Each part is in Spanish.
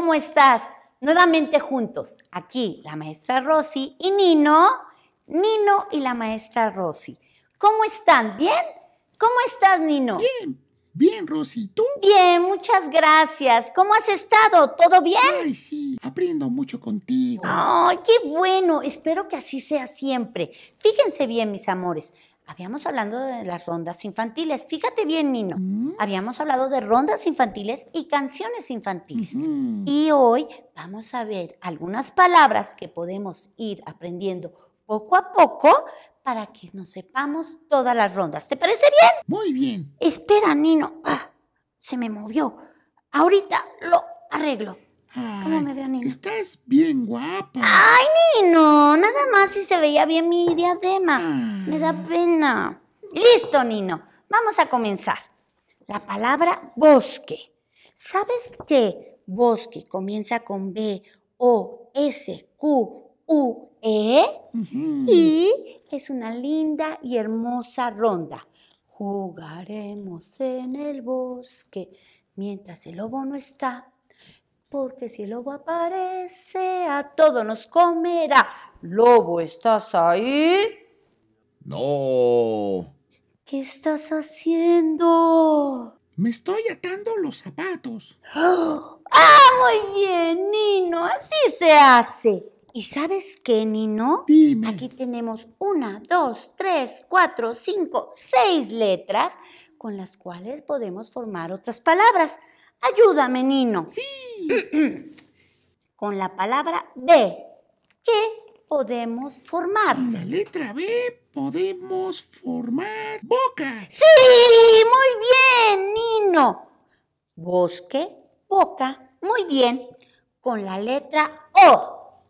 ¿cómo estás? Nuevamente juntos, aquí la maestra Rosy y Nino, Nino y la maestra Rosy. ¿Cómo están? ¿Bien? ¿Cómo estás, Nino? Bien, bien, Rosy. ¿Tú? Bien, muchas gracias. ¿Cómo has estado? ¿Todo bien? Ay, sí, aprendo mucho contigo. Ay, qué bueno. Espero que así sea siempre. Fíjense bien, mis amores habíamos hablado de las rondas infantiles. Fíjate bien, Nino. Mm. Habíamos hablado de rondas infantiles y canciones infantiles. Y hoy vamos a ver algunas palabras que podemos ir aprendiendo poco a poco para que nos sepamos todas las rondas. ¿Te parece bien? Muy bien. Espera, Nino. Ah, se me movió. Ahorita lo arreglo. ¿Cómo me veo, Nino? Estás bien guapa. Ay, Nino, nada más si se veía bien mi diadema. Me da ah. pena. Listo, Nino. Vamos a comenzar. La palabra bosque. ¿Sabes qué? bosque comienza con B, O, S, Q, U, E? Y es una linda y hermosa ronda. Jugaremos en el bosque mientras el lobo no está porque si el lobo aparece, a todo nos comerá. Lobo, ¿estás ahí? No. ¿Qué estás haciendo? Me estoy atando los zapatos. ¡Ah, muy bien, Nino! Así se hace. ¿Y sabes qué, Nino? Dime. Aquí tenemos una, dos, tres, cuatro, cinco, seis letras con las cuales podemos formar otras palabras. Ayúdame, Nino. Sí. Con la palabra B. ¿Qué podemos formar? Con la letra B podemos formar boca. Sí, muy bien, Nino. Bosque, boca. Muy bien. Con la letra O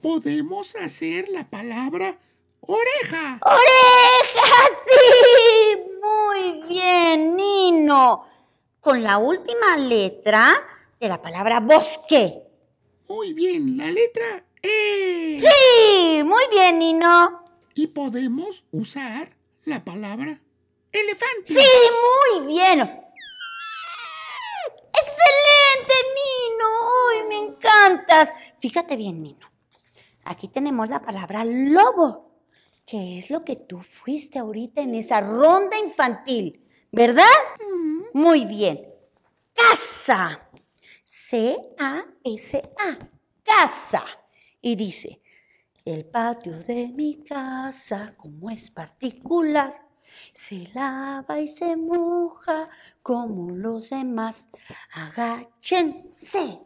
podemos hacer la palabra oreja. ¡Oreja! ¡Sí! con la última letra de la palabra bosque. Muy bien, la letra E. Sí, muy bien, Nino. Y podemos usar la palabra elefante. Sí, muy bien. Excelente, Nino. ¡Ay, me encantas! Fíjate bien, Nino. Aquí tenemos la palabra lobo, que es lo que tú fuiste ahorita en esa ronda infantil, ¿verdad? Mm. Muy bien. Casa. C-A-S-A. Casa. Y dice, el patio de mi casa, como es particular, se lava y se moja como los demás. Agáchense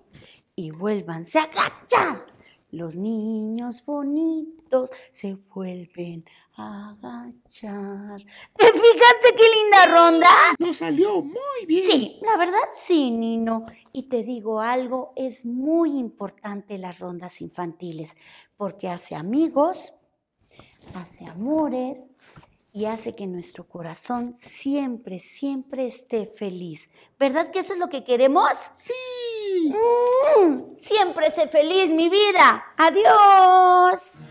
y vuélvanse a agachar. Los niños bonitos se vuelven a agachar. ¿Te fijaste qué linda ronda? No salió muy bien. Sí, la verdad sí, Nino. Y te digo algo, es muy importante las rondas infantiles, porque hace amigos, hace amores y hace que nuestro corazón siempre, siempre esté feliz. ¿Verdad que eso es lo que queremos? Sí. Mm, siempre sé feliz, mi vida. Adiós.